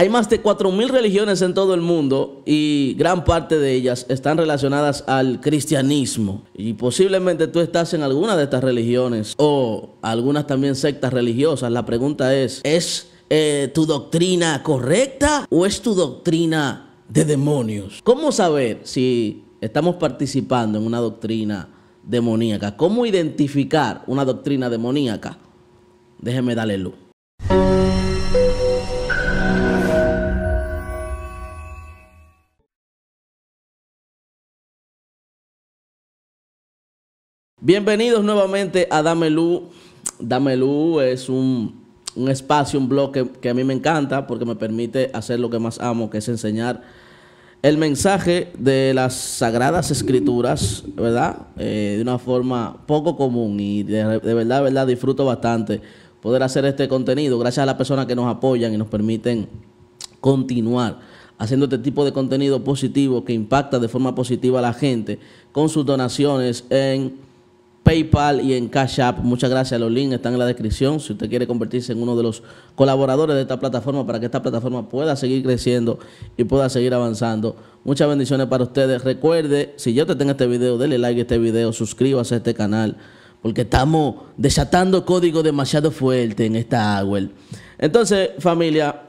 Hay más de 4.000 religiones en todo el mundo y gran parte de ellas están relacionadas al cristianismo. Y posiblemente tú estás en alguna de estas religiones o algunas también sectas religiosas. La pregunta es, ¿es eh, tu doctrina correcta o es tu doctrina de demonios? ¿Cómo saber si estamos participando en una doctrina demoníaca? ¿Cómo identificar una doctrina demoníaca? Déjeme darle luz. Bienvenidos nuevamente a Dame Lu. Dame es un, espacio, un blog que, a mí me encanta porque me permite hacer lo que más amo, que es enseñar el mensaje de las sagradas escrituras, ¿verdad? Eh, de una forma poco común y de, de, verdad, verdad, disfruto bastante poder hacer este contenido gracias a las personas que nos apoyan y nos permiten continuar haciendo este tipo de contenido positivo que impacta de forma positiva a la gente con sus donaciones en PayPal y en Cash App. Muchas gracias, los links están en la descripción. Si usted quiere convertirse en uno de los colaboradores de esta plataforma para que esta plataforma pueda seguir creciendo y pueda seguir avanzando. Muchas bendiciones para ustedes. Recuerde, si yo te tengo este video, dele like a este video, suscríbase a este canal, porque estamos desatando código demasiado fuerte en esta agua. Entonces, familia,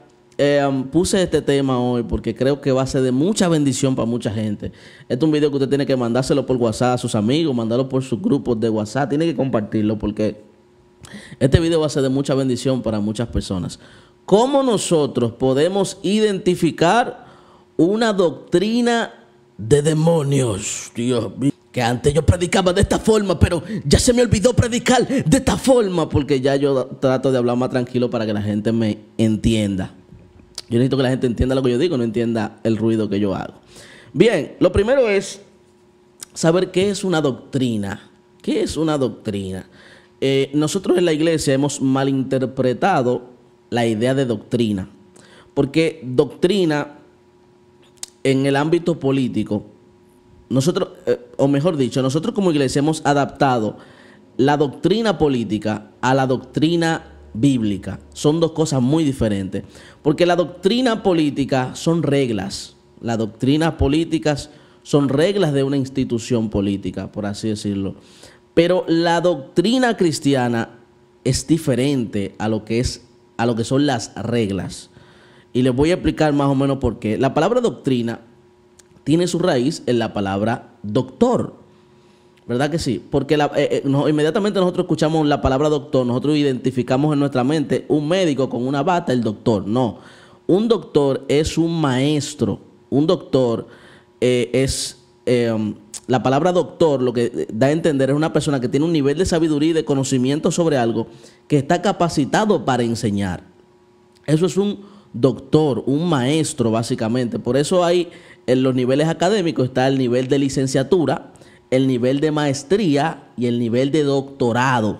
Em, puse este tema hoy porque creo que va a ser de mucha bendición para mucha gente. Este es un video que usted tiene que mandárselo por WhatsApp a sus amigos, mandarlo por sus grupos de WhatsApp, tiene que compartirlo porque este video va a ser de mucha bendición para muchas personas. ¿Cómo nosotros podemos identificar una doctrina de demonios? Dios mío que antes yo predicaba de esta forma, pero ya se me olvidó predicar de esta forma, porque ya yo trato de hablar más tranquilo para que la gente me entienda. Yo necesito que la gente entienda lo que yo digo, no entienda el ruido que yo hago. Bien, lo primero es saber qué es una doctrina. ¿Qué es una doctrina? Eh, nosotros en la iglesia hemos malinterpretado la idea de doctrina, porque doctrina en el ámbito político, nosotros, eh, o mejor dicho, nosotros como iglesia hemos adaptado la doctrina política a la doctrina bíblica. Son dos cosas muy diferentes. Porque la doctrina política son reglas. Las doctrinas políticas son reglas de una institución política, por así decirlo. Pero la doctrina cristiana es diferente a lo que, es, a lo que son las reglas. Y les voy a explicar más o menos por qué. La palabra doctrina tiene su raíz en la palabra doctor. ¿Verdad que sí? Porque eh, eh, inmediatamente nosotros escuchamos la palabra doctor, nosotros identificamos en nuestra mente un médico con una bata, el doctor. No, un doctor es un maestro. Un doctor eh, es, la palabra doctor lo que da a entender es una persona que tiene un nivel de sabiduría y de conocimiento sobre algo que está capacitado para enseñar. Eso es un doctor, un maestro básicamente. Por eso hay en los niveles académicos está el nivel de licenciatura, el nivel de maestría y el nivel de doctorado.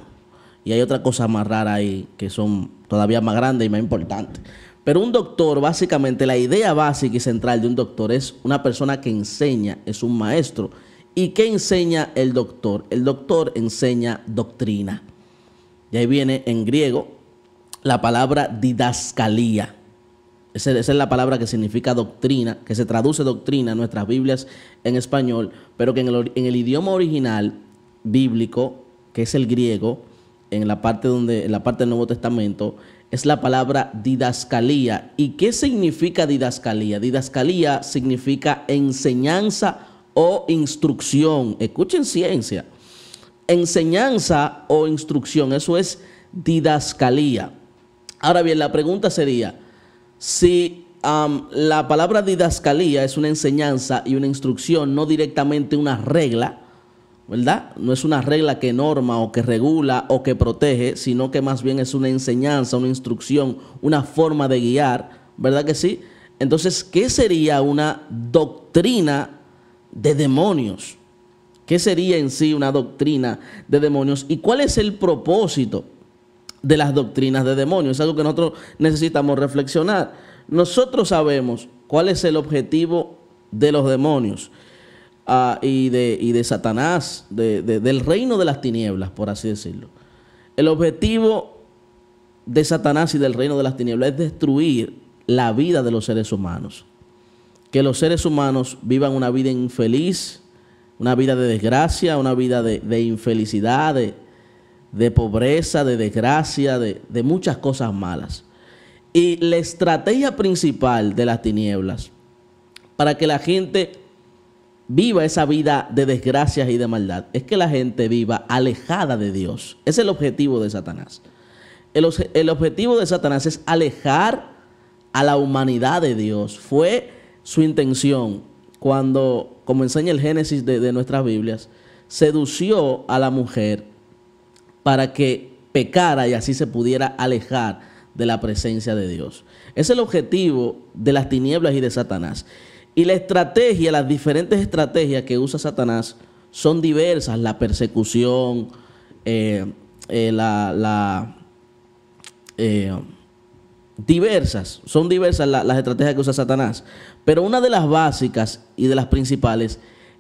Y hay otra cosa más rara ahí que son todavía más grandes y más importantes. Pero un doctor, básicamente, la idea básica y central de un doctor es una persona que enseña, es un maestro. ¿Y qué enseña el doctor? El doctor enseña doctrina. Y ahí viene en griego la palabra didascalía. Esa es la palabra que significa doctrina, que se traduce doctrina en nuestras Biblias en español, pero que en el, idioma original bíblico, que es el griego, en la parte donde en la parte del Nuevo Testamento es la palabra didascalía. ¿Y qué significa didascalía? Didascalía significa enseñanza o instrucción. Escuchen ciencia. Enseñanza o instrucción, eso es didascalía. Ahora bien, la pregunta sería, si la palabra didascalía es una enseñanza y una instrucción, no directamente una regla, ¿verdad? No es una regla que norma o que regula o que protege, sino que más bien es una enseñanza, una instrucción, una forma de guiar, ¿verdad que sí? Entonces, ¿qué sería una doctrina de demonios? ¿Qué sería en sí una doctrina de demonios? ¿Y cuál es el propósito? de las doctrinas de demonios. Es algo que nosotros necesitamos reflexionar. Nosotros sabemos cuál es el objetivo de los demonios ah, y, de, de, Satanás, del reino de las tinieblas, por así decirlo. El objetivo de Satanás y del reino de las tinieblas es destruir la vida de los seres humanos. Que los seres humanos vivan una vida infeliz, una vida de desgracia, una vida de, de infelicidad, de pobreza, de desgracia, de, muchas cosas malas. Y la estrategia principal de las tinieblas, para que la gente viva esa vida de desgracias y de maldad, es que la gente viva alejada de Dios. Es el objetivo de Satanás. El, objetivo de Satanás es alejar a la humanidad de Dios. Fue su intención cuando, como enseña el Génesis de, de nuestras Biblias, sedució a la mujer para que pecara y así se pudiera alejar de la presencia de Dios. Es el objetivo de las tinieblas y de Satanás. Y la estrategia, las diferentes estrategias que usa Satanás son diversas. La persecución, eh, eh, la, eh, diversas, son diversas las estrategias que usa Satanás. Pero una de las básicas y de las principales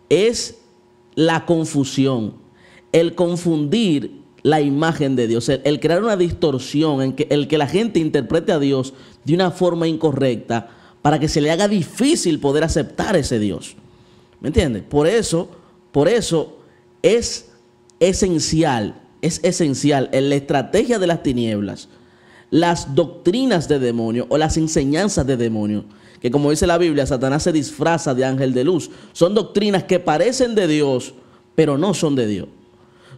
es la confusión, el confundir la imagen de Dios. El, crear una distorsión, en que, el que la gente interprete a Dios de una forma incorrecta para que se le haga difícil poder aceptar ese Dios. ¿Me entiendes? Por eso, por eso es esencial, es esencial en la estrategia de las tinieblas, las doctrinas de demonio o las enseñanzas de demonio, que como dice la Biblia, Satanás se disfraza de ángel de luz. Son doctrinas que parecen de Dios, pero no son de Dios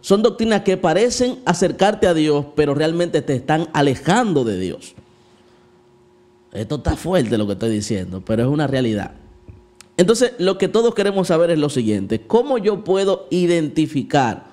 son doctrinas que parecen acercarte a Dios, pero realmente te están alejando de Dios. Esto está fuerte lo que estoy diciendo, pero es una realidad. Entonces, lo que todos queremos saber es lo siguiente, ¿cómo yo puedo identificar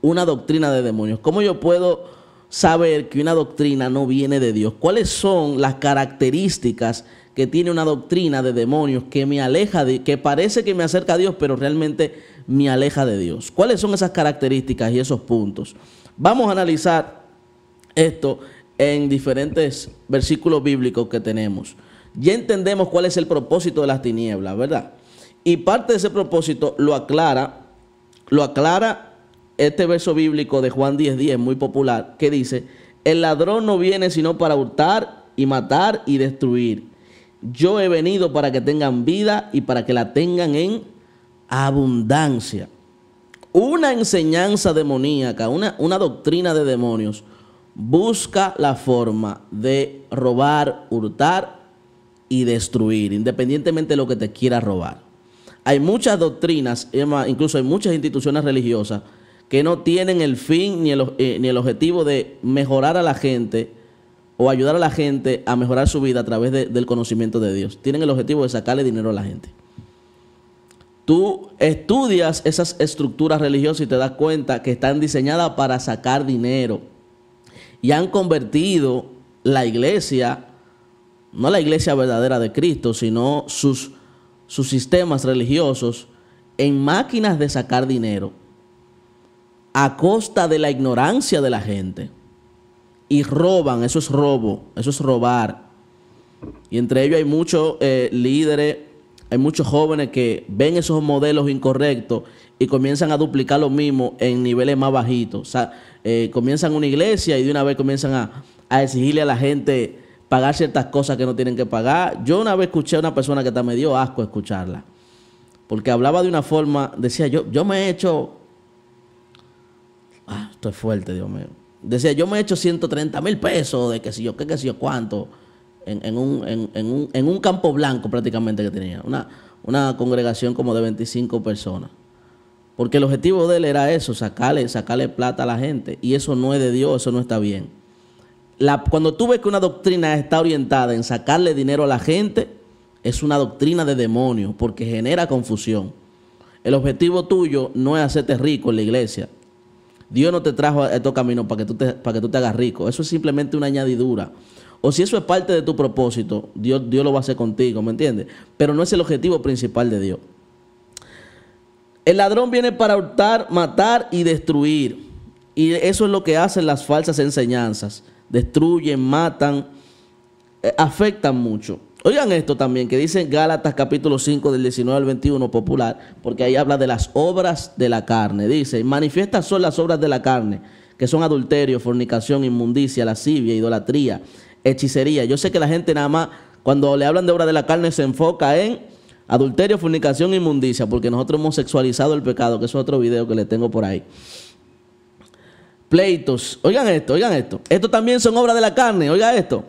una doctrina de demonios? ¿Cómo yo puedo saber que una doctrina no viene de Dios? ¿Cuáles son las características que tiene una doctrina de demonios que me aleja de, que parece que me acerca a Dios, pero realmente me aleja de Dios? ¿Cuáles son esas características y esos puntos? Vamos a analizar esto en diferentes versículos bíblicos que tenemos. Ya entendemos cuál es el propósito de las tinieblas, ¿verdad? Y parte de ese propósito lo aclara, lo aclara este verso bíblico de Juan 10:10, 10, muy popular, que dice, el ladrón no viene sino para hurtar y matar y destruir. Yo he venido para que tengan vida y para que la tengan en abundancia. Una enseñanza demoníaca, una, una doctrina de demonios, busca la forma de robar, hurtar y destruir, independientemente de lo que te quiera robar. Hay muchas doctrinas, incluso hay muchas instituciones religiosas que no tienen el fin eh, ni el, objetivo de mejorar a la gente o ayudar a la gente a mejorar su vida a través del conocimiento de Dios. Tienen el objetivo de sacarle dinero a la gente. Tú estudias esas estructuras religiosas y te das cuenta que están diseñadas para sacar dinero. Y han convertido la iglesia, no la iglesia verdadera de Cristo, sino sus sistemas religiosos, en máquinas de sacar dinero a costa de la ignorancia de la gente. Y roban, eso es robo, eso es robar. Y entre ellos hay muchos eh, líderes, hay muchos jóvenes que ven esos modelos incorrectos y comienzan a duplicar lo mismo en niveles más bajitos. O sea, eh, comienzan una iglesia y de una vez comienzan a, a exigirle a la gente pagar ciertas cosas que no tienen que pagar. Yo una vez escuché a una persona que hasta me dio asco escucharla, porque hablaba de una forma, decía yo, yo me he hecho Ah, esto es fuerte, Dios mío. Decía, yo me he hecho 130 mil pesos de que si yo qué, que si yo cuánto, en, un, campo blanco prácticamente que tenía. Una, congregación como de 25 personas. Porque el objetivo de él era eso, sacarle, sacarle plata a la gente. Y eso no es de Dios, eso no está bien. La, cuando tú ves que una doctrina está orientada en sacarle dinero a la gente, es una doctrina de demonio, porque genera confusión. El objetivo tuyo no es hacerte rico en la iglesia. Dios no te trajo a estos caminos para que, tú te, para que tú te hagas rico. Eso es simplemente una añadidura. O si eso es parte de tu propósito, Dios, Dios lo va a hacer contigo, ¿me entiendes? Pero no es el objetivo principal de Dios. El ladrón viene para hurtar, matar y destruir. Y eso es lo que hacen las falsas enseñanzas. Destruyen, matan, eh, afectan mucho. Oigan esto también, que dice Gálatas capítulo 5 del 19 al 21 popular, porque ahí habla de las obras de la carne. Dice, manifiestas son las obras de la carne, que son adulterio, fornicación, inmundicia, lascivia, idolatría, hechicería. Yo sé que la gente nada más, cuando le hablan de obras de la carne, se enfoca en adulterio, fornicación, inmundicia, porque nosotros hemos sexualizado el pecado, que es otro video que le tengo por ahí. Pleitos, oigan esto, oigan esto. Esto también son obras de la carne, oigan esto.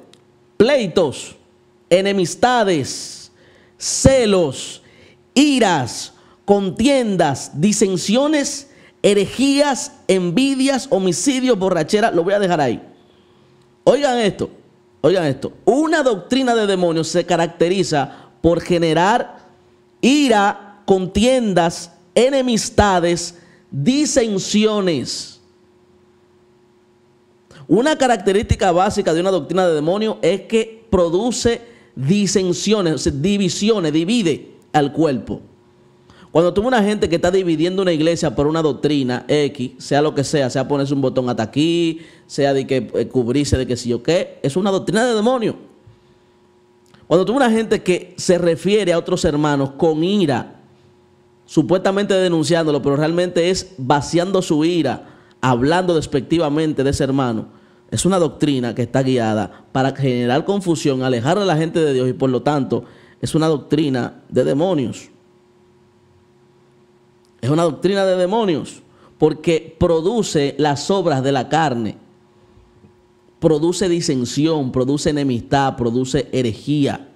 Pleitos enemistades, celos, iras, contiendas, disensiones, herejías, envidias, homicidios, borrachera. Lo voy a dejar ahí. Oigan esto, oigan esto. Una doctrina de demonios se caracteriza por generar ira, contiendas, enemistades, disensiones. Una característica básica de una doctrina de demonio es que produce disensiones, divisiones, divide al cuerpo. Cuando tú una gente que está dividiendo una iglesia por una doctrina X, sea lo que sea, sea ponerse un botón hasta aquí, sea de que eh, cubrirse de que si yo qué, es una doctrina de demonio. Cuando tú una gente que se refiere a otros hermanos con ira, supuestamente denunciándolo, pero realmente es vaciando su ira, hablando despectivamente de ese hermano, es una doctrina que está guiada para generar confusión, alejar a la gente de Dios y por lo tanto es una doctrina de demonios. Es una doctrina de demonios porque produce las obras de la carne. Produce disensión, produce enemistad, produce herejía.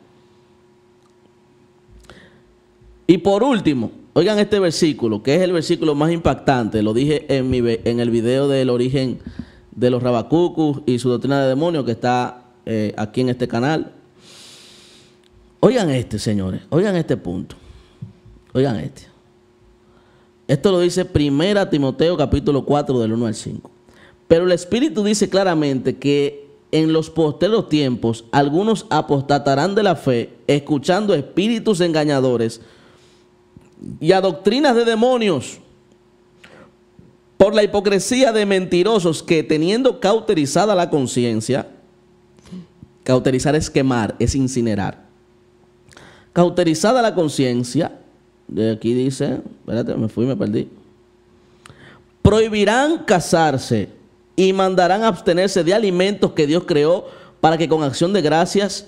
Y por último, oigan este versículo, que es el versículo más impactante, lo dije en, mi, en el video del origen de los rabacucos y su doctrina de demonios que está eh, aquí en este canal. Oigan este, señores, oigan este punto. Oigan este. Esto lo dice Primera Timoteo capítulo 4 del 1 al 5. Pero el Espíritu dice claramente que en los posteros tiempos algunos apostatarán de la fe escuchando espíritus engañadores y a doctrinas de demonios por la hipocresía de mentirosos que teniendo cauterizada la conciencia, cauterizar es quemar, es incinerar, cauterizada la conciencia, de aquí dice, espérate, me fui, me perdí, prohibirán casarse y mandarán abstenerse de alimentos que Dios creó para que con acción de gracias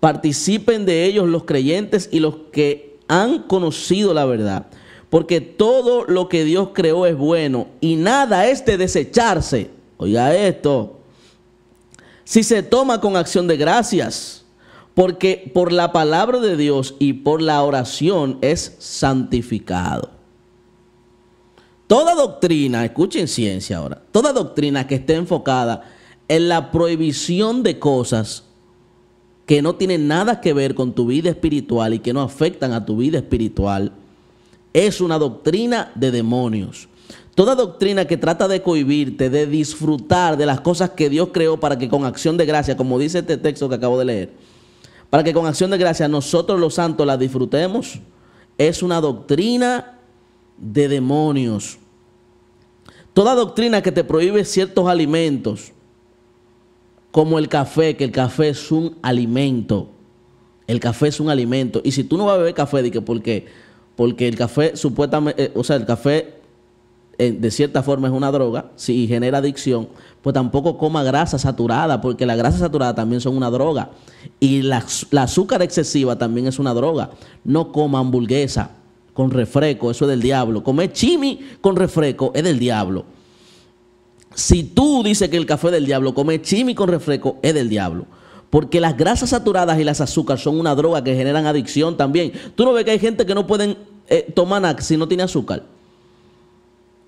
participen de ellos los creyentes y los que han conocido la verdad porque todo lo que Dios creó es bueno y nada es de desecharse. Oiga esto, si se toma con acción de gracias, porque por la palabra de Dios y por la oración es santificado. Toda doctrina, escuchen ciencia ahora, toda doctrina que esté enfocada en la prohibición de cosas que no tienen nada que ver con tu vida espiritual y que no afectan a tu vida espiritual, es una doctrina de demonios. Toda doctrina que trata de cohibirte, de disfrutar de las cosas que Dios creó para que con acción de gracia, como dice este texto que acabo de leer, para que con acción de gracia nosotros los santos la disfrutemos, es una doctrina de demonios. Toda doctrina que te prohíbe ciertos alimentos, como el café, que el café es un alimento. El café es un alimento. Y si tú no vas a beber café, di que porque porque el café supuestamente, eh, o sea, el café eh, de cierta forma es una droga, si genera adicción, pues tampoco coma grasa saturada, porque la grasa saturada también son una droga y la, la azúcar excesiva también es una droga. No coma hamburguesa con refresco, eso es del diablo. Comer chimi con refresco es del diablo. Si tú dices que el café es del diablo, comer chimi con refresco es del diablo. Porque las grasas saturadas y las azúcares son una droga que generan adicción también. Tú no ves que hay gente que no pueden eh, tomar nada si no tiene azúcar.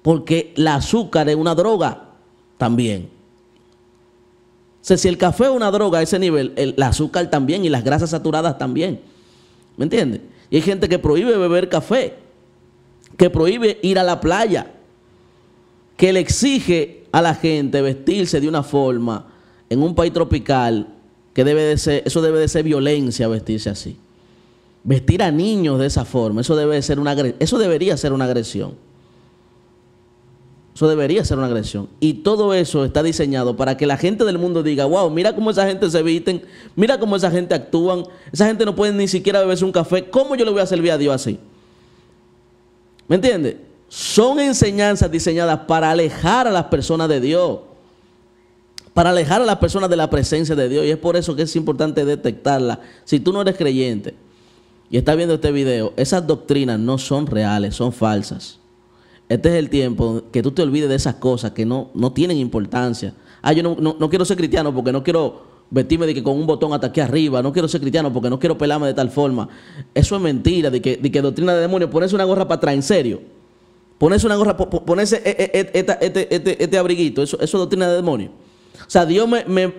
Porque el azúcar es una droga también. O sea, si el café es una droga a ese nivel, el, el azúcar también y las grasas saturadas también. ¿Me entiendes? Y hay gente que prohíbe beber café, que prohíbe ir a la playa, que le exige a la gente vestirse de una forma en un país tropical que debe de ser, eso debe de ser violencia vestirse así. Vestir a niños de esa forma, eso debe ser una eso debería ser una agresión. Eso debería ser una agresión. Y todo eso está diseñado para que la gente del mundo diga, wow, mira cómo esa gente se visten, mira cómo esa gente actúan, esa gente no puede ni siquiera beberse un café, ¿cómo yo le voy a servir a Dios así? ¿Me entiendes? Son enseñanzas diseñadas para alejar a las personas de Dios para alejar a las personas de la presencia de Dios. Y es por eso que es importante detectarla. Si tú no eres creyente y estás viendo este video, esas doctrinas no son reales, son falsas. Este es el tiempo que tú te olvides de esas cosas que no, no tienen importancia. Ah, yo no, no, quiero ser cristiano porque no quiero vestirme de que con un botón hasta aquí arriba, no quiero ser cristiano porque no quiero pelarme de tal forma. Eso es mentira, de que, doctrina de demonio, ponerse una gorra para atrás, en serio. Ponerse una gorra, ponerse e, e, e, este, este, este, abriguito, eso, eso es doctrina de demonio. O sea, Dios me,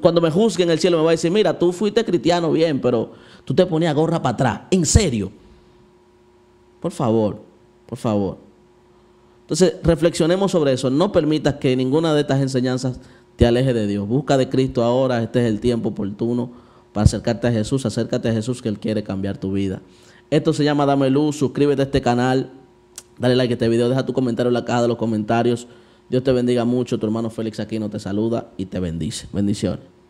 cuando me juzgue en el cielo me va a decir, mira, tú fuiste cristiano bien, pero tú te ponías gorra para atrás. En serio. Por favor, por favor. Entonces, reflexionemos sobre eso. No permitas que ninguna de estas enseñanzas te aleje de Dios. Busca de Cristo ahora, este es el tiempo oportuno para acercarte a Jesús. Acércate a Jesús que Él quiere cambiar tu vida. Esto se llama Dame Luz, suscríbete a este canal, dale like a este video, deja tu comentario en la caja de los comentarios. Dios te bendiga mucho. Tu hermano Félix Aquino te saluda y te bendice. Bendiciones.